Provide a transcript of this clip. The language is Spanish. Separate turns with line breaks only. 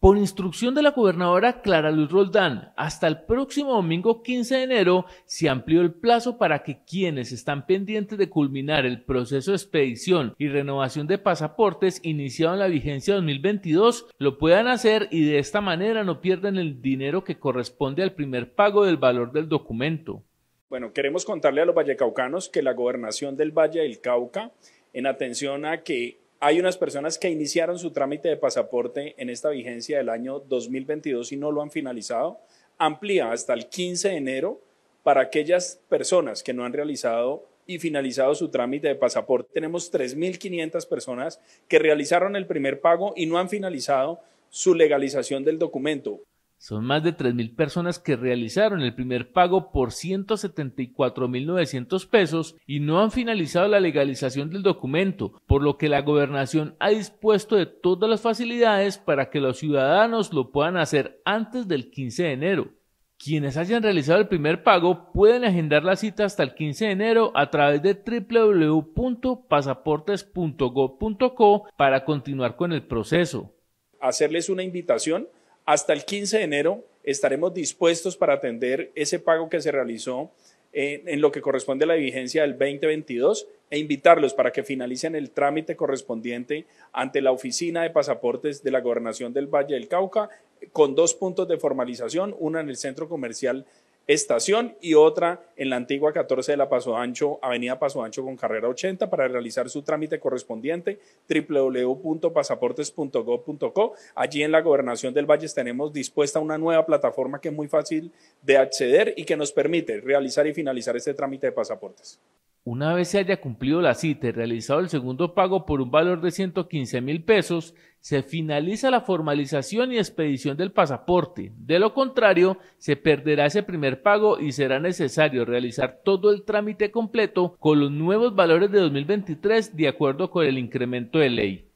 Por instrucción de la gobernadora Clara Luz Roldán, hasta el próximo domingo 15 de enero se amplió el plazo para que quienes están pendientes de culminar el proceso de expedición y renovación de pasaportes iniciado en la vigencia 2022 lo puedan hacer y de esta manera no pierdan el dinero que corresponde al primer pago del valor del documento.
Bueno, queremos contarle a los vallecaucanos que la gobernación del Valle del Cauca, en atención a que hay unas personas que iniciaron su trámite de pasaporte en esta vigencia del año 2022 y no lo han finalizado. Amplía hasta el 15 de enero para aquellas personas que no han realizado y finalizado su trámite de pasaporte. Tenemos 3.500 personas que realizaron el primer pago y no han finalizado su legalización del documento.
Son más de 3.000 personas que realizaron el primer pago por 174.900 pesos y no han finalizado la legalización del documento, por lo que la gobernación ha dispuesto de todas las facilidades para que los ciudadanos lo puedan hacer antes del 15 de enero. Quienes hayan realizado el primer pago pueden agendar la cita hasta el 15 de enero a través de www.pasaportes.gov.co para continuar con el proceso.
Hacerles una invitación hasta el 15 de enero estaremos dispuestos para atender ese pago que se realizó en, lo que corresponde a la vigencia del 2022 e invitarlos para que finalicen el trámite correspondiente ante la Oficina de Pasaportes de la Gobernación del Valle del Cauca con dos puntos de formalización, una en el Centro Comercial estación y otra en la antigua 14 de la Paso Ancho, Avenida Paso Ancho con carrera 80 para realizar su trámite correspondiente www.pasaportes.gov.co. Allí en la Gobernación del Valles tenemos dispuesta una nueva plataforma que es muy fácil de acceder y que nos permite realizar y finalizar este trámite de pasaportes.
Una vez se haya cumplido la cita y realizado el segundo pago por un valor de 115 mil pesos, se finaliza la formalización y expedición del pasaporte. De lo contrario, se perderá ese primer pago y será necesario realizar todo el trámite completo con los nuevos valores de 2023 de acuerdo con el incremento de ley.